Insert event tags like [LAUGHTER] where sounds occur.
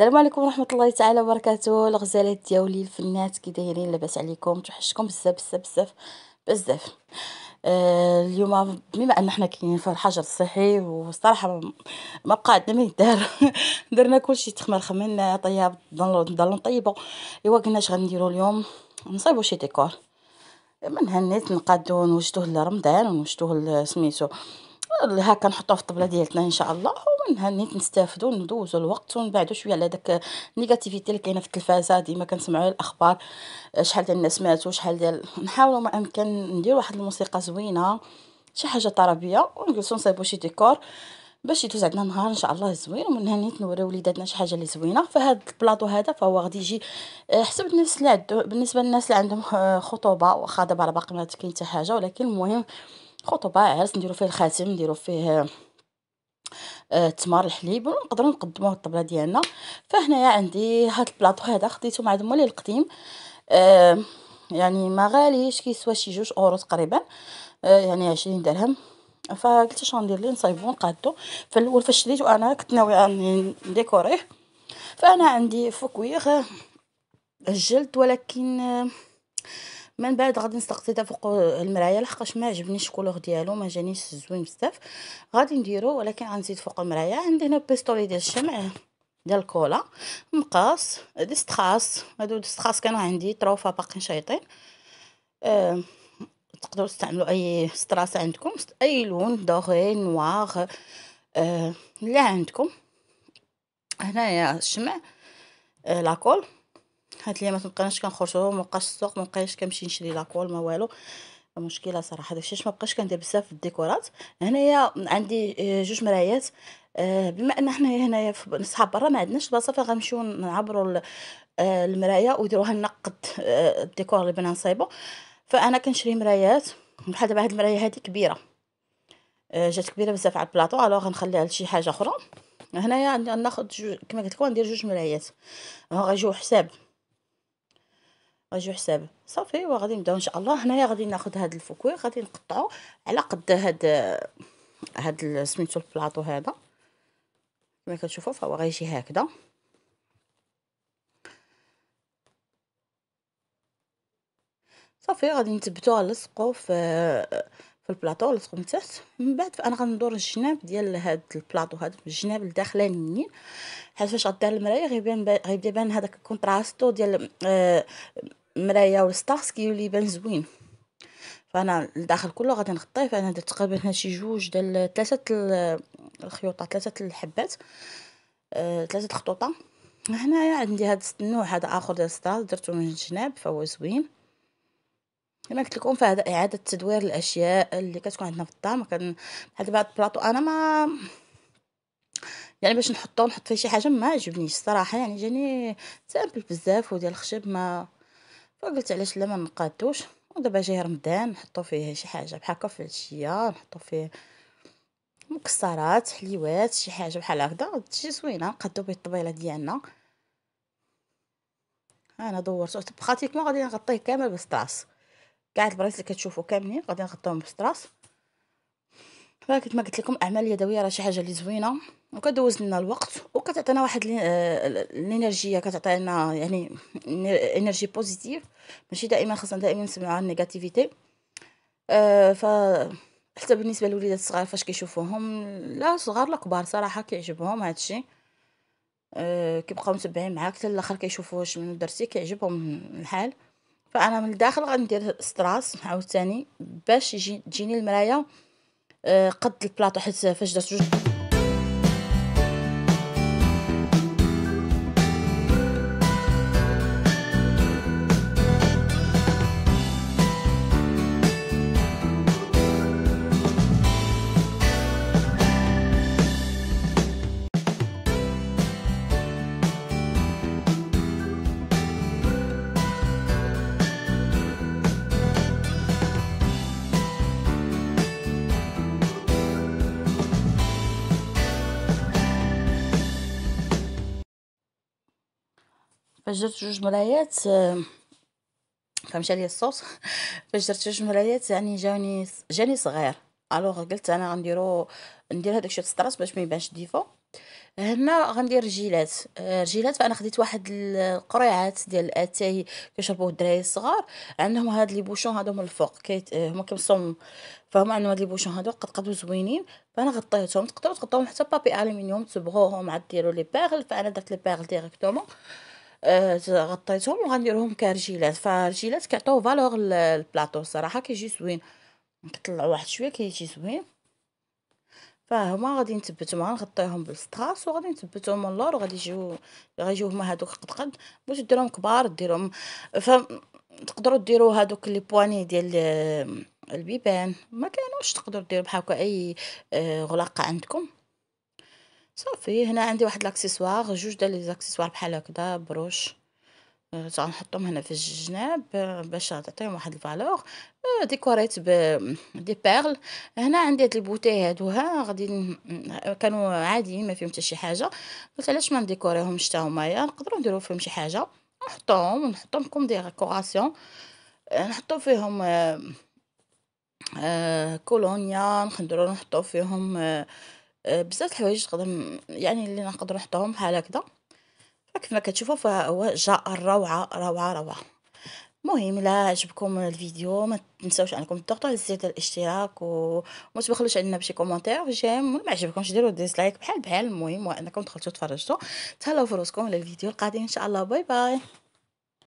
السلام عليكم ورحمه الله تعالى وبركاته الغزالات ديالي الفنات كي دايرين لاباس عليكم توحشكم بزاف بزاف بزاف بزاف آه، اليوم بما ان حنا كاينين في الحجر الصحي والصراحه ما بقى عندنا ما يدار [LAUGHS] درنا كلشي تخمر خمن طياب نضلو طيبه ايوا قلنا اش غنديروا اليوم نصايبوا شي ديكور من هنيت نقادو نوجدوه لرمضان ونوجدوه سميتو هاكا كنحطوها في الطبله ديالتنا ان شاء الله ومن نيت نستافدوا ندوزوا الوقت ونبعدوا شويه على داك النيجاتيفيتي اللي كاينه في التلفازه ديما كنسمعوا الاخبار آه، شحال ديال الناس ماتوا شحال ديال [LAUGHS] نحاولوا ما امكن ندير واحد الموسيقى زوينه شي حاجه طربيه ونجلسوا نصايبوا شي ديكور باش يدوز عندنا نهار ان شاء الله زوين ومن هنا نوريو وليداتنا شي حاجه اللي زوينه فهاد البلاطو هذا فهو غادي يجي آه، حسب الناس اللي عندهم بالنسبه للناس اللي عندهم آه، خطوبه واخا دابا باقي ما كاين حتى حاجه ولكن المهم خطبه عرس نديرو فيه الخاتم نديرو فيه التمر آه، الحليب ونقدروا نقدموه الطبله ديالنا فهنايا عندي هاد البلاطو هذا خديته مع مولاي القديم آه يعني ما غاليش كيسوى شي جوج اورو تقريبا آه يعني عشرين درهم فقلت اش غندير ليه نصايبو نقادو فالاول فاش شريتو انا كنت ناوي نديكوريه فانا عندي فوكويغ الجلد ولكن آه من بعد غادي نستقصي فوق المرايه لحقاش ما عجبنيش الكولور ديالو ما جانيش زوين بزاف غادي نديرو ولكن غنزيد فوق المرايه عندي هنا بيستولي ديال الشمع ديال الكولا مقاس ديستخاس هادو ديستخاس كانوا عندي طروفه باقيين شايطين أه تقدروا تستعملوا اي ستراس عندكم اي لون دوري نوار أه اللي عندكم هنايا الشمع أه لاكول هاد الايام مبقيناش كنخرجو مبقاش السوق بقاش كنمشي نشري لاكول ما والو مشكله صراحه داكشي علاش بقاش كندير بزاف في الديكورات هنايا عندي آه، جوج مرايات آه، بما ان حنايا هنايا نصحاب برا ما عندناش بلاصه فين غنمشيو نعبروا آه، المرايه ويديروها لنا قد الديكور اللي بنا نصايبو فانا كنشري مرايات بحال دابا هاد المرايه هادي كبيره جات كبيره بزاف على البلاطو الوغ غنخليها لشي حاجه اخرى هنايا ناخذ كما قلت لكم ندير جوج مرايات غيجيو حساب واجيو حساب صافي وغادي نبداو ان شاء الله هنايا غادي ناخذ هاد الفكوي غادي نقطعو على قد هاد هاد سميتو البلاطو هذا كما كتشوفوا فهو غيجي هكذا صافي غادي نثبتو نلصقو في في البلاطو نلصقو من تحت من بعد فانا غندور الجناب ديال هاد البلاطو هذا الجناب الداخلانيين حيت فاش غدار المرايه غيبان غيبدا بان هذاك الكونتراستو ديال آه مرايا والستارس كيولي يبان زوين فانا الداخل كله غادي نغطيه فانا درت تقريبا هنا شي جوج ديال ثلاثه الخيوطات ثلاثه الحبات ثلاثه آه، الخطوطه هنايا عندي هذا النوع هذا اخر ديال الستارز درته من الجناب فهو زوين كما قلت لكم فهذا اعاده تدوير الاشياء اللي كتكون عندنا في الدار ما كان بحال بعد البلاطو انا ما يعني باش نحطو نحط فيه شي حاجه ما عجبنيش الصراحه يعني جاني سامبل بزاف وديال الخشب ما فقلت علاش لا ما نقادوش ودابا جاي رمضان نحطو فيه شي حاجه بحال هكا في الشيه نحطو فيه مكسرات حليوات شي حاجه بحال هكدا شي زوينه نقادو به الطبيله ديالنا انا دورتو ما غادي نغطيه كامل بالستراس كاع البريس اللي كتشوفو كاملين غادي نغطيهم بالستراس فكنت ما قلت لكم الاعمال اليدويه راه شي حاجه اللي زوينه وكدوز لنا الوقت وكتعطينا واحد الانرجيه كتعطينا يعني انرجي بوزيتيف ماشي دائما خاصنا دائما نسمعوا النيجاتيفيتي آه، ف حتى بالنسبه للوليدات الصغار فاش كيشوفوهم لا صغار لا كبار صراحه كيعجبهم هادشي الشيء آه، كيبقاو متبعين معاك حتى الاخر كيشوفوا واش من درتي كيعجبهم الحال فانا من الداخل غندير ستراس عاوتاني باش يجي تجيني المرايه آه، قد البلاطو حيت فاش درت جوج فاش درت جوج مرايات آه، فمشى لي الصوص فاش [LAUGHS] درت جوج مرايات يعني جاوني جاني صغير الوغ قلت انا غنديرو ندير هذاك الشيء السطرات باش ما يبانش ديفو هنا غندير رجيلات رجيلات آه، فانا خديت واحد القريعات ديال الاتاي كيشربوه الدراري الصغار عندهم هاد لي بوشون هادو من الفوق كيت آه، هما كيمصوم فهم عندهم هاد لي بوشون هادو قد قدو زوينين فانا غطيتهم تقدروا تغطوهم حتى بابي الومنيوم تصبغوهم عاد ديروا لي بيغل فانا درت لي بيغل ديريكتومون آآ آه، غطيتهم وغنديرهم كرجيلات، فرجيلات كيعطيو فالوغ للبلاطو الصراحة كيجي زوين، كطلعو واحد شوية كيجي زوين، فهما غادي نثبتهم غنغطيهم بالستراس وغادي نثبتهم من اللور وغادي يجيو غيجيو هما هادوك قد بغيتو ديرهم كبار ديرهم ف تقدروا ديروا هادوك لي بواني ديال آه، البيبان كانوش تقدروا ديروا بحال هكا أي آه، غلاقة عندكم. صافي هنا عندي واحد لاكسيسوار جوج ديال لي زاكسيسوار بحال هكذا بروش غنحطهم آه، هنا في الجناب آه، باش تعطيهم واحد الفالور آه، ديكوريت ب دي بيرل هنا عندي هاد البوتي هادو ها غادي كانوا عاديين ما فيهم حتى شي حاجه قلت علاش ما نديكوريهمش حتى هما نقدروا نديرو فيهم شي حاجه نحطوهم ونحطهم كوم ريكوراسيون نحطو فيهم آه آه كولونيا نقدروا نحطو فيهم آه آه، بزاف د الحوايج تقدر يعني اللي نقدر نحطوهم بحال هكذا ما كتشوفوا فهو جاء روعه روعه روعه المهم لا عجبكم الفيديو ما تنساوش انكم تضغطوا على زر الاشتراك وما تبخلوش علينا بشي كومونتير جيم ما عجبكمش ديروا ديسلايك بحال بحال المهم وانكم دخلتوا تفرجتوا تهلاو في راسكم على الفيديو القادم ان شاء الله باي باي